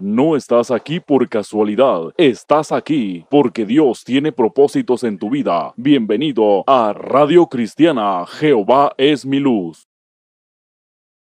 No estás aquí por casualidad, estás aquí porque Dios tiene propósitos en tu vida. Bienvenido a Radio Cristiana, Jehová es mi luz.